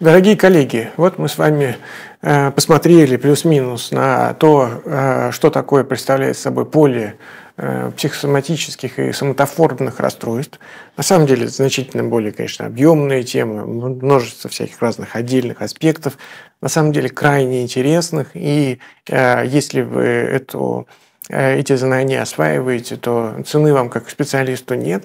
Дорогие коллеги, вот мы с вами э, посмотрели плюс-минус на то, э, что такое представляет собой поле э, психосоматических и соматоформных расстройств. На самом деле, это значительно более, конечно, объемная тема, множество всяких разных отдельных аспектов, на самом деле крайне интересных, и если вы эту, эти знания осваиваете, то цены вам как специалисту нет.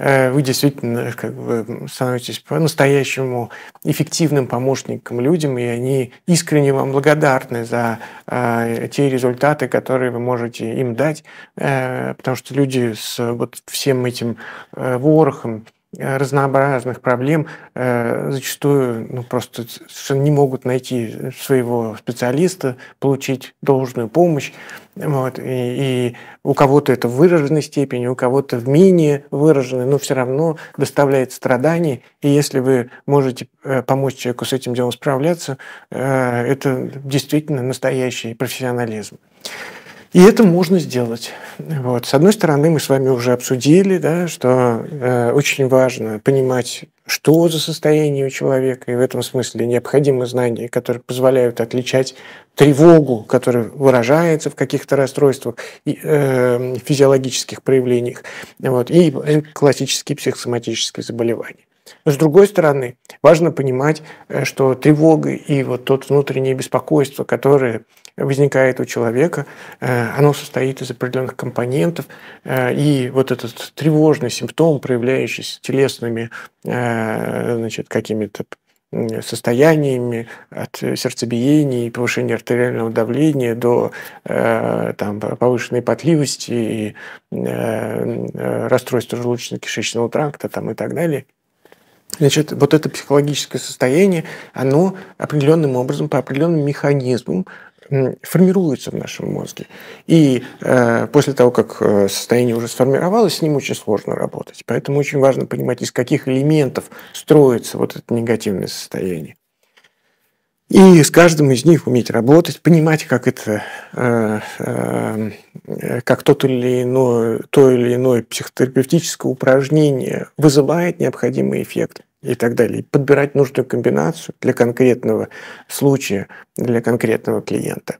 Э, вы действительно э, как бы становитесь по-настоящему эффективным помощником людям, и они искренне вам благодарны за э, те результаты, которые вы можете им дать, потому что люди с вот всем этим ворохом Э, разнообразных проблем э, зачастую ну, просто совершенно не могут найти своего специалиста, получить должную помощь. Вот. И, и у кого-то это в выраженной степени, у кого-то в менее выраженной, но все равно доставляет страданий. И если вы можете э, помочь человеку с этим делом справляться, это действительно настоящий профессионализм. И это можно сделать. Вот. С одной стороны, мы с вами уже обсудили, да, что э, очень важно понимать, что за состояние у человека, и в этом смысле необходимы знания, которые позволяют отличать тревогу, которая выражается в каких-то расстройствах, и, э, физиологических проявлениях, вот, и классические психосоматические заболевания. Но С другой стороны, важно понимать, э, что тревога и вот тот внутреннее беспокойство, которое возникает у человека, э, оно состоит из определенных компонентов, э, и вот этот тревожный симптом, проявляющийся телесными э, значит, какими-то состояниями от сердцебиения и повышения артериального давления до там, повышенной потливости и расстройства желудочно-кишечного тракта там, и так далее. Значит, вот это психологическое состояние, оно определенным образом, по определенным механизмам формируется в нашем мозге. И э, после того, как э, состояние уже сформировалось, с ним очень сложно работать. Поэтому очень важно понимать, из каких элементов строится вот это негативное состояние. И с каждым из них уметь работать, понимать, как это, э, э, как тот или иное, то или иное психотерапевтическое упражнение вызывает необходимый эффект и так далее. И подбирать нужную комбинацию для конкретного случая, для конкретного клиента.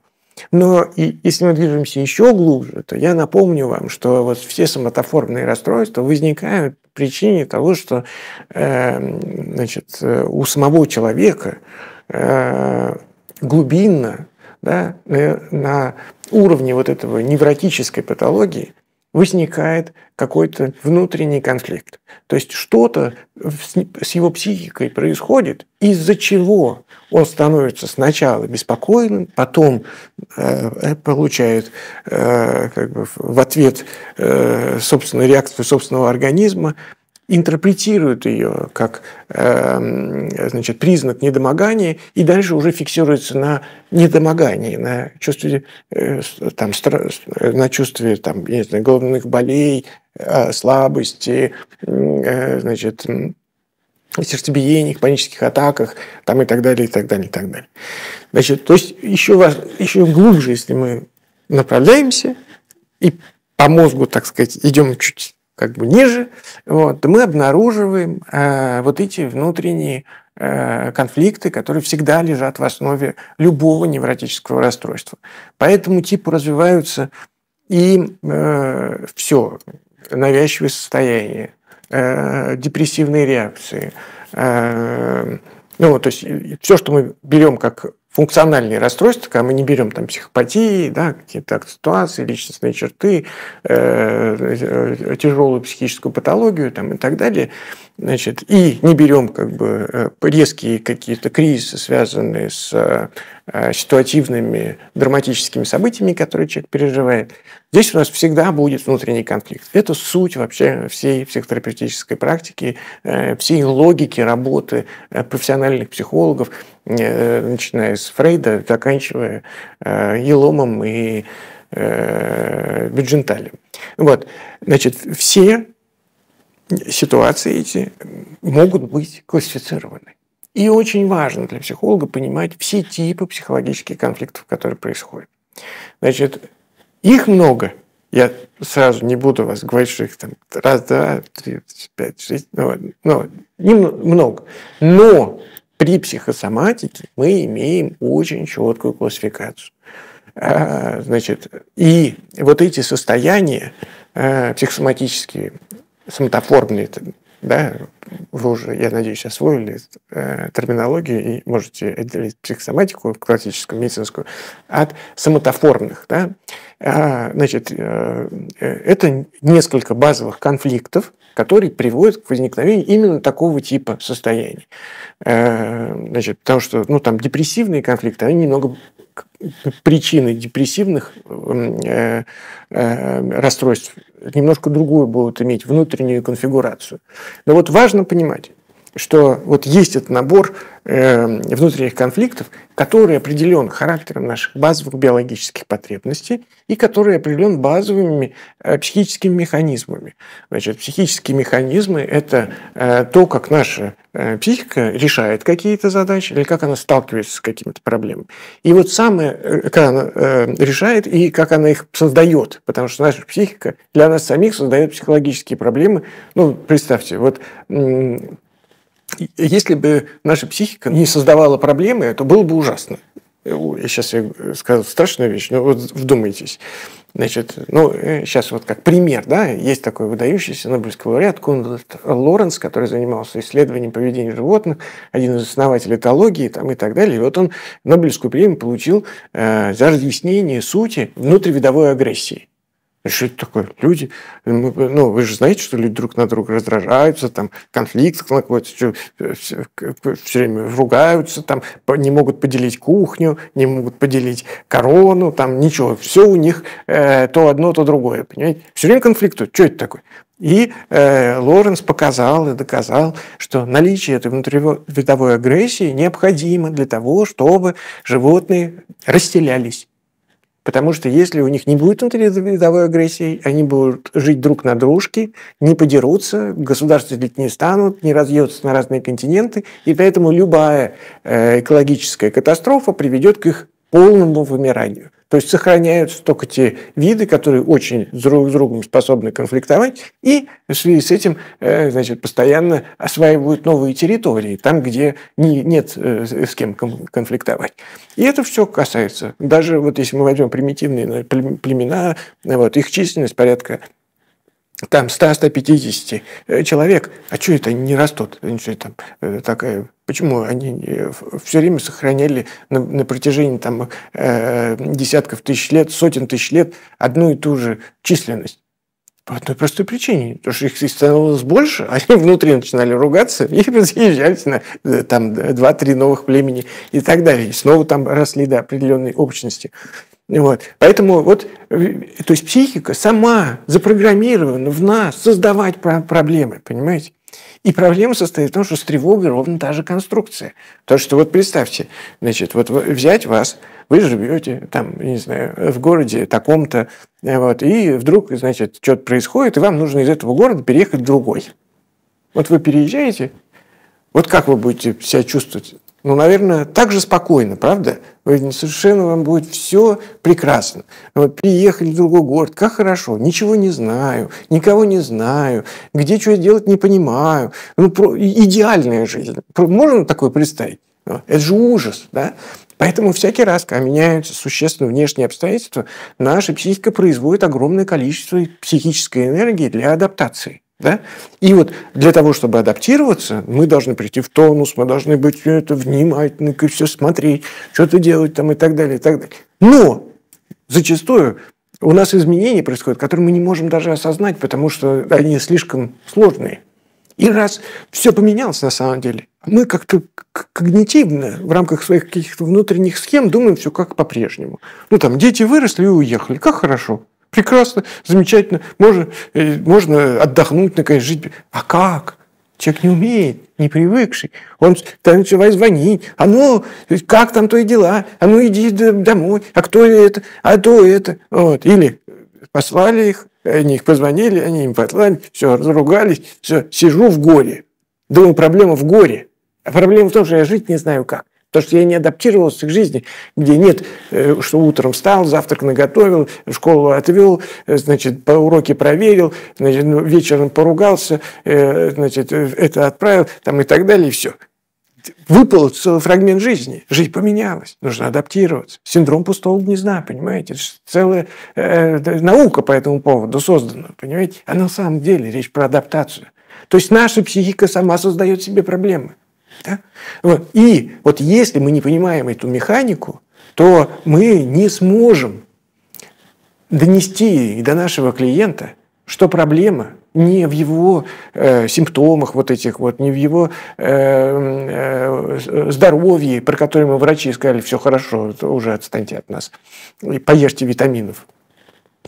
Но и, если мы движемся еще глубже, то я напомню вам, что вот все соматоформные расстройства возникают по причине того, что э, значит, у самого человека э, глубинно да, э, на уровне вот этого невротической патологии возникает какой-то внутренний конфликт. То есть что-то с его психикой происходит, из-за чего он становится сначала беспокойным, потом э, э получает э, как бы в ответ э, собственную реакцию собственного организма, интерпретирует ее как эм, значит, признак недомогания и дальше уже фиксируется на недомогании, на чувстве, э, там, на чувстве там, не знаю, головных болей, э, слабости, э, значит, сердцебиениях, панических атаках там и так далее, и так далее, и так далее. Значит, то есть еще, вас, еще глубже, если мы направляемся и по мозгу, так сказать, идем чуть как бы ниже, вот, мы обнаруживаем э, вот эти внутренние э, конфликты, которые всегда лежат в основе любого невротического расстройства. По этому типу развиваются и э, все, навязчивые состояния, э, депрессивные реакции, э, ну, то есть все, что мы берем как функциональные расстройства, когда мы не берем там психопатии, да, какие-то ситуации, личностные черты, э, э тяжелую психическую патологию там, и так далее, Значит, и не берем как бы э, резкие какие-то кризисы, связанные с э, э, ситуативными драматическими событиями, которые человек переживает. Здесь у нас всегда будет внутренний конфликт. Это суть вообще всей психотерапевтической практики, всей логики работы профессиональных психологов, начиная с Фрейда, заканчивая Еломом и Бюдженталем. Вот. Значит, все ситуации эти могут быть классифицированы. И очень важно для психолога понимать все типы психологических конфликтов, которые происходят. Значит, их много. Я сразу не буду вас говорить, что их там раз, два, три, пять, шесть, ну, ну, много. Но при психосоматике мы имеем очень четкую классификацию. А, значит, и вот эти состояния э, психосоматические, соматоформные, да, вы уже, я надеюсь, освоили э, терминологию и можете отделить психосоматику классическую, медицинскую, от соматоформных. Да? А, значит, э, э, это несколько базовых конфликтов, которые приводят к возникновению именно такого типа состояний. Э, значит, потому что ну, там депрессивные конфликты, они немного причины депрессивных э, э, расстройств немножко другую будут иметь внутреннюю конфигурацию. Но вот важно понимать, что вот есть этот набор э, внутренних конфликтов, который определен характером наших базовых биологических потребностей и который определен базовыми э, психическими механизмами. Значит, психические механизмы – это э, то, как наша психика решает какие-то задачи или как она сталкивается с какими-то проблемами. И вот самое, как она решает и как она их создает, потому что наша психика для нас самих создает психологические проблемы. Ну, представьте, вот если бы наша психика не создавала проблемы, это было бы ужасно. Я сейчас я сказал страшную вещь, но ну, вот вдумайтесь. Значит, ну, сейчас э, вот как пример, да, есть такой выдающийся Нобелевский лауреат Конрад Лоренс, который занимался исследованием поведения животных, один из основателей этологии там, и так далее. И вот он Нобелевскую премию получил э, за разъяснение сути внутривидовой агрессии. Что это такое? Люди, ну, вы же знаете, что люди друг на друга раздражаются, там, конфликт находятся, все, все время ругаются, там, не могут поделить кухню, не могут поделить корону, там, ничего. Все у них э, то одно, то другое, понимаете? Все время конфликтуют. Что это такое? И э, Лоренс показал и доказал, что наличие этой внутривидовой агрессии необходимо для того, чтобы животные расстелялись. Потому что если у них не будет внутривидовой агрессии, они будут жить друг на дружке, не подерутся, государства делить не станут, не разъедутся на разные континенты, и поэтому любая э, экологическая катастрофа приведет к их полному вымиранию. То есть сохраняются только те виды, которые очень друг с другом способны конфликтовать, и в связи с этим э, значит, постоянно осваивают новые территории, там, где не, нет э, с кем конфликтовать. И это все касается. Даже вот если мы возьмем примитивные племена, вот, их численность порядка там 100-150 э, человек, а что это они не растут? Что это такая Почему они э, все время сохраняли на, на протяжении там, э, десятков тысяч лет, сотен тысяч лет одну и ту же численность? По одной простой причине. Потому что их становилось больше, а они внутри начинали ругаться и разъезжались на там, 2-3 новых племени и так далее. И снова там росли до определенной общности. Вот. Поэтому вот, э, то есть психика сама запрограммирована в нас создавать про- проблемы, понимаете? И проблема состоит в том, что с тревогой ровно та же конструкция. то что вот представьте, значит, вот взять вас, вы живете там, не знаю, в городе таком-то, э, вот, и вдруг, значит, что-то происходит, и вам нужно из этого города переехать в другой. Вот вы переезжаете, вот как вы будете себя чувствовать? ну, наверное, так же спокойно, правда? Совершенно вам будет все прекрасно. Приехали в другой город, как хорошо, ничего не знаю, никого не знаю, где что делать не понимаю. Ну, про... идеальная жизнь. Можно такое представить? Ну, это же ужас, да? Поэтому всякий раз, когда меняются существенно внешние обстоятельства, наша психика производит огромное количество психической энергии для адаптации. Да? И вот для того, чтобы адаптироваться, мы должны прийти в тонус, мы должны быть это внимательны, все смотреть, что-то делать там и так далее, и так далее. Но зачастую у нас изменения происходят, которые мы не можем даже осознать, потому что они слишком сложные. И раз все поменялось на самом деле, мы как-то когнитивно в рамках своих каких-то внутренних схем думаем все как по-прежнему. Ну там дети выросли и уехали, как хорошо. Прекрасно, замечательно, можно, э, можно отдохнуть, наконец, жить. А как? Человек не умеет, не привыкший. Он там начинает звонить. А ну, как там твои дела? А ну, иди домой. А кто это? А то это. Вот. Или послали их, они их позвонили, они им послали, все, разругались, все, сижу в горе. Думаю, проблема в горе. А проблема в том, что я жить не знаю как. Потому что я не адаптировался к жизни, где нет, э, что утром встал, завтрак наготовил, в школу отвел, э, значит, по уроке проверил, значит, ну, вечером поругался, э, значит, это отправил, там и так далее, и все. Выпал целый фрагмент жизни. Жизнь поменялась. Нужно адаптироваться. Синдром пустого не знаю, понимаете? целая наука по этому поводу создана, понимаете? А на самом деле речь про адаптацию. То есть наша психика сама создает себе проблемы. Да? Вот. И вот если мы не понимаем эту механику, то мы не сможем донести до нашего клиента, что проблема не в его э, симптомах вот этих вот, не в его э, э, здоровье, про которое мы врачи сказали, все хорошо, уже отстаньте от нас, и поешьте витаминов.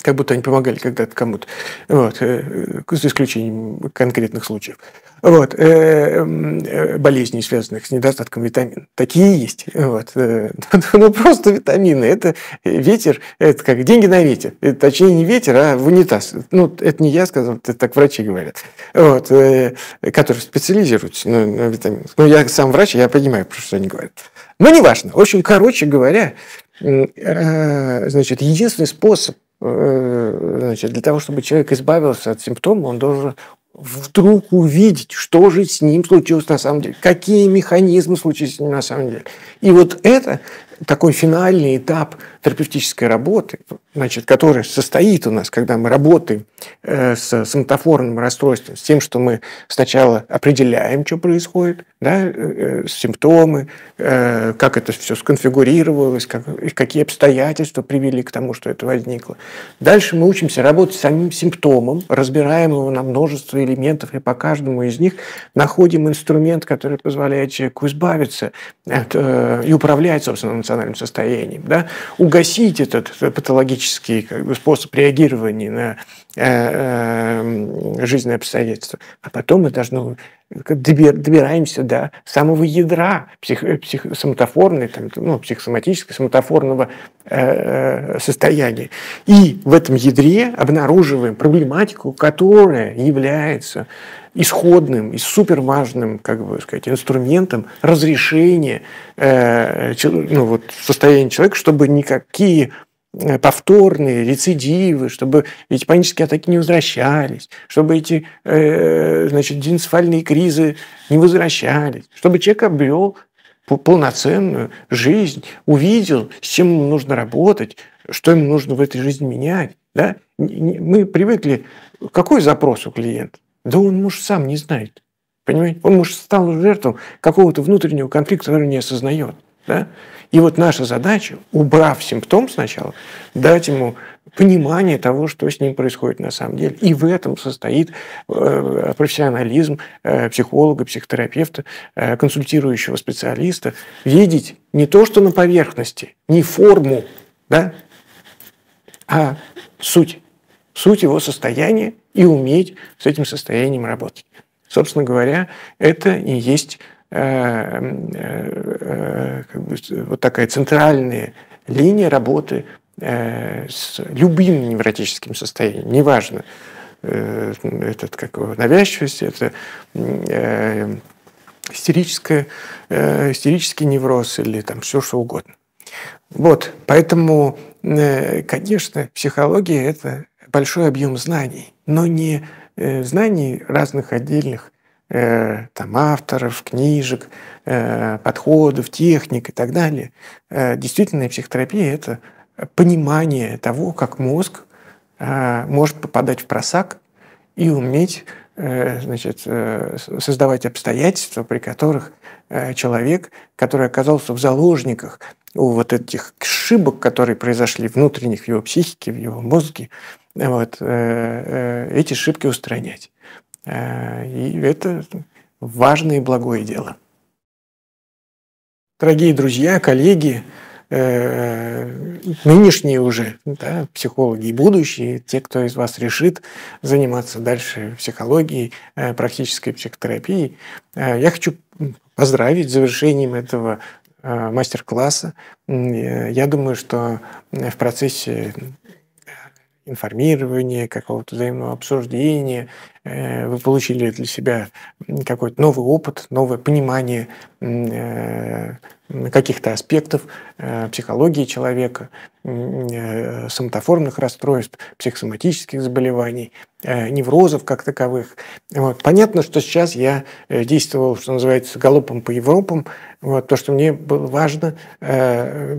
Как будто они помогали когда-то кому-то, вот, э, э, за исключением конкретных случаев. Вот, э, эм, болезней, связанных с недостатком витамин. Такие есть. Вот. Ну, просто витамины. Это ветер, это как деньги на ветер. Это, точнее, не ветер, а в унитаз. Ну, это не я сказал, это так врачи говорят. Вот. Которые специализируются на витаминах. Ну, я сам врач, я понимаю, про что они говорят. Но неважно. В общем, короче говоря, значит, единственный способ Э, значит, для того, чтобы человек избавился от симптома, он должен вдруг увидеть, что же с ним случилось на самом деле, какие механизмы случились с ним на самом деле. И вот это такой финальный этап терапевтической работы, значит, который состоит у нас, когда мы работаем э, с соматофорным расстройством, с тем, что мы сначала определяем, что происходит, да, э, э, симптомы, как это все сконфигурировалось, как, какие обстоятельства привели к тому, что это возникло. Дальше мы учимся работать с самим симптомом, разбираем его на множество элементов, и по каждому из них находим инструмент, который позволяет человеку избавиться от, и управлять, собственно, эмоциональным состоянием. Да? Угасить этот патологический способ реагирования на Э, э, жизненные обстоятельства. А потом мы должны добираемся до самого ядра псих, псих, соматофорной, там, ну, психосоматической, соматофорного э, состояния. И в этом ядре обнаруживаем проблематику, которая является исходным и суперважным, как бы сказать, инструментом разрешения ну, вот, состояния человека, чтобы никакие Э, повторные рецидивы, чтобы эти панические атаки не возвращались, чтобы эти э, значит, денцефальные кризы не возвращались, чтобы человек обрел полноценную жизнь, увидел, с чем ему нужно работать, что ему нужно в этой жизни менять. Да? Мы привыкли, какой запрос у клиента? Да он, может, сам не знает. Понимаете? Он, может, стал жертвой какого-то внутреннего конфликта, который не осознает. Да? И вот наша задача, убрав симптом сначала, дать ему понимание того, что с ним происходит на самом деле. И в этом состоит э, профессионализм э, психолога, психотерапевта, э, консультирующего специалиста. Видеть не то, что на поверхности, не форму, да, а суть. Суть его состояния и уметь с этим состоянием работать. Собственно говоря, это и есть Э, э, э, как бы, вот такая центральная линия работы с любым невротическим состоянием, неважно, этот как навязчивость, это истерическое, истерический невроз или там все что угодно. Вот, поэтому, конечно, психология – это большой объем знаний, но не знаний разных отдельных Э, там, авторов, книжек, э, подходов, техник и так далее. Э, действительная психотерапия – это понимание того, как мозг э, может попадать в просак и уметь значит, создавать обстоятельства, при которых человек, который оказался в заложниках у вот этих шибок, которые произошли внутренних в его психике, в его мозге, вот, эти шибки устранять. Э, и это важное и благое дело. Дорогие друзья, коллеги, э, нынешние уже да, психологи и будущие, те, кто из вас решит заниматься дальше психологией, э, практической психотерапией. Я хочу поздравить с завершением этого мастер-класса. Я думаю, что в процессе информирования, какого-то взаимного обсуждения. Э, вы получили для себя какой-то новый опыт, новое понимание э, каких-то аспектов э, психологии человека, соматоформных расстройств, психосоматических заболеваний, неврозов как таковых. Вот. Понятно, что сейчас я действовал, что называется, галопом по Европам, вот, то, что мне было важно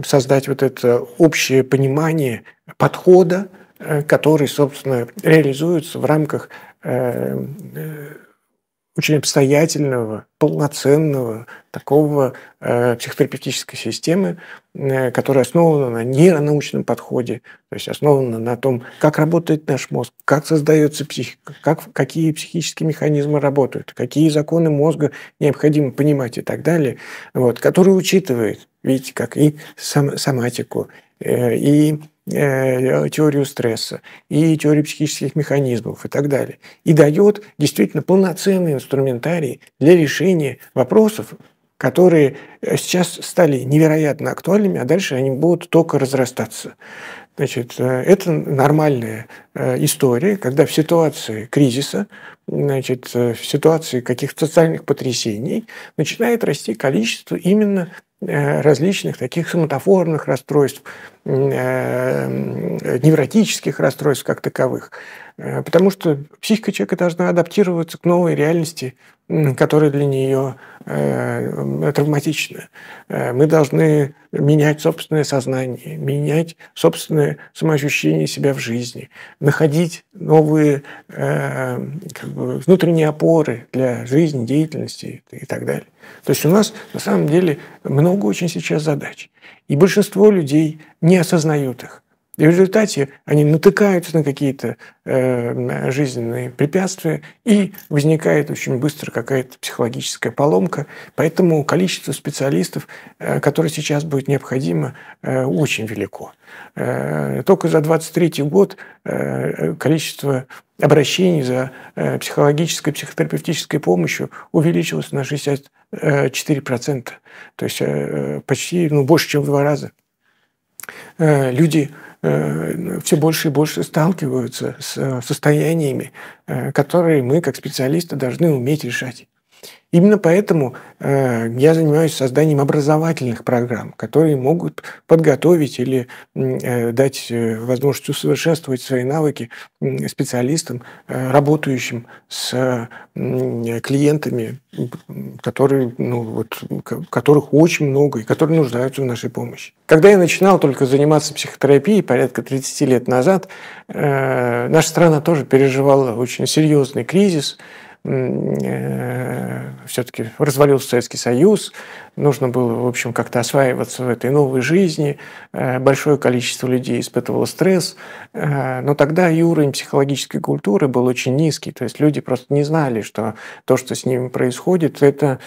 создать вот это общее понимание подхода, Э, который, собственно, реализуется в рамках э, э, очень обстоятельного, полноценного такого э, психотерапевтической системы, э, которая основана на нейронаучном подходе, то есть основана на том, как работает наш мозг, как создается психика, как, какие психические механизмы работают, какие законы мозга необходимо понимать и так далее, вот, который учитывает, видите, как и сам, соматику, Э, и э, теорию стресса, и теорию психических механизмов и так далее. И дает действительно полноценный инструментарий для решения вопросов, которые э, сейчас стали невероятно актуальными, а дальше они будут только разрастаться. Значит, это нормальная история, когда в ситуации кризиса, значит, в ситуации каких-то социальных потрясений начинает расти количество именно Э, различных таких соматоформных расстройств, э, э, невротических расстройств как таковых. Э, потому что психика человека должна адаптироваться к новой реальности, которая для нее э, э, травматична. Мы должны менять собственное сознание, менять собственное самоощущение себя в жизни, находить новые как бы, внутренние опоры для жизни, деятельности и так далее. То есть у нас на самом деле много очень сейчас задач. И большинство людей не осознают их. И в результате они натыкаются на какие-то э, жизненные препятствия, и возникает очень быстро какая-то психологическая поломка. Поэтому количество специалистов, э, которые сейчас будет необходимо, э, очень велико. Э, только за 2023 год э, количество обращений за э, психологической, психотерапевтической помощью увеличилось на 64%. Э, То есть э, почти ну, больше, чем в два раза. Э, люди Э, все больше и больше сталкиваются с э, состояниями, э, которые мы, как специалисты, должны уметь решать. Именно поэтому э, я занимаюсь созданием образовательных программ, которые могут подготовить или э, дать э, возможность усовершенствовать свои навыки специалистам, э, работающим с э, клиентами, которые, ну, вот, которых очень много и которые нуждаются в нашей помощи. Когда я начинал только заниматься психотерапией порядка 30 лет назад, э, наша страна тоже переживала очень серьезный кризис – Э, все-таки развалился Советский Союз, нужно было, в общем, как-то осваиваться в этой новой жизни, э, большое количество людей испытывало стресс, э, но тогда и уровень психологической культуры был очень низкий, то есть люди просто не знали, что то, что с ними происходит, это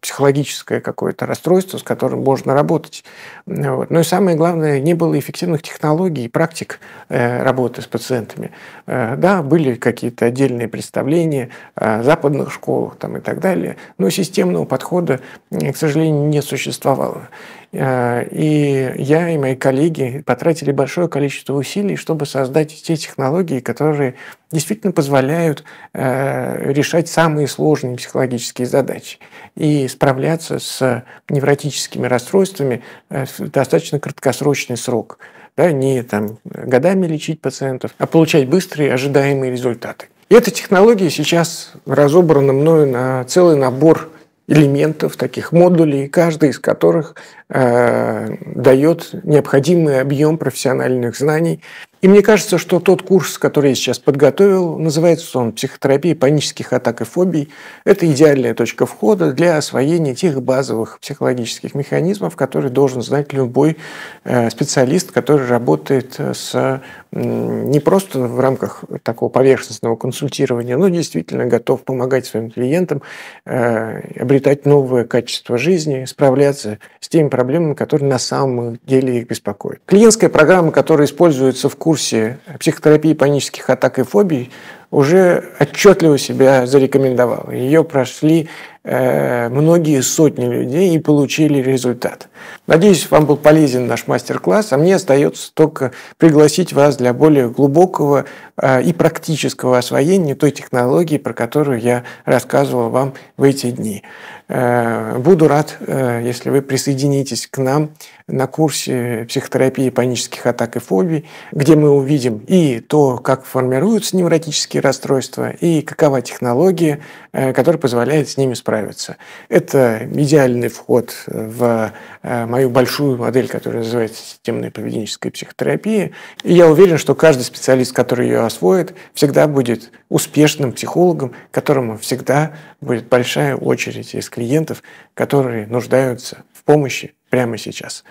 психологическое какое-то расстройство, с которым можно работать. Вот. Но ну и самое главное, не было эффективных технологий и практик э, работы с пациентами. Э, да, были какие-то отдельные представления о западных школах там, и так далее, но системного подхода, э, к сожалению, не существовало. Э, и я и мои коллеги потратили большое количество усилий, чтобы создать те технологии, которые действительно позволяют э, решать самые сложные психологические задачи и справляться с невротическими расстройствами э, в достаточно краткосрочный срок. Да, не там, годами лечить пациентов, а получать быстрые ожидаемые результаты. И эта технология сейчас разобрана мною на целый набор элементов, таких модулей, каждый из которых э, дает необходимый объем профессиональных знаний и мне кажется, что тот курс, который я сейчас подготовил, называется он «Психотерапия панических атак и фобий», это идеальная точка входа для освоения тех базовых психологических механизмов, которые должен знать любой э, специалист, который работает с, не просто в рамках такого поверхностного консультирования, но действительно готов помогать своим клиентам э, обретать новое качество жизни, справляться с теми проблемами, которые на самом деле их беспокоят. Клиентская программа, которая используется в курсе, курсе психотерапии панических атак и фобий уже отчетливо себя зарекомендовала. Ее прошли э, многие сотни людей и получили результат. Надеюсь, вам был полезен наш мастер-класс, а мне остается только пригласить вас для более глубокого э, и практического освоения той технологии, про которую я рассказывал вам в эти дни. Э, буду рад, э, если вы присоединитесь к нам на курсе психотерапии панических атак и фобий, где мы увидим и то, как формируются невротические психические расстройства и какова технология, э, которая позволяет с ними справиться. Это идеальный вход э, в э, мою большую модель, которая называется системная поведенческая психотерапия. И я уверен, что каждый специалист, который ее освоит, всегда будет успешным психологом, которому всегда будет большая очередь из клиентов, которые нуждаются в помощи прямо сейчас.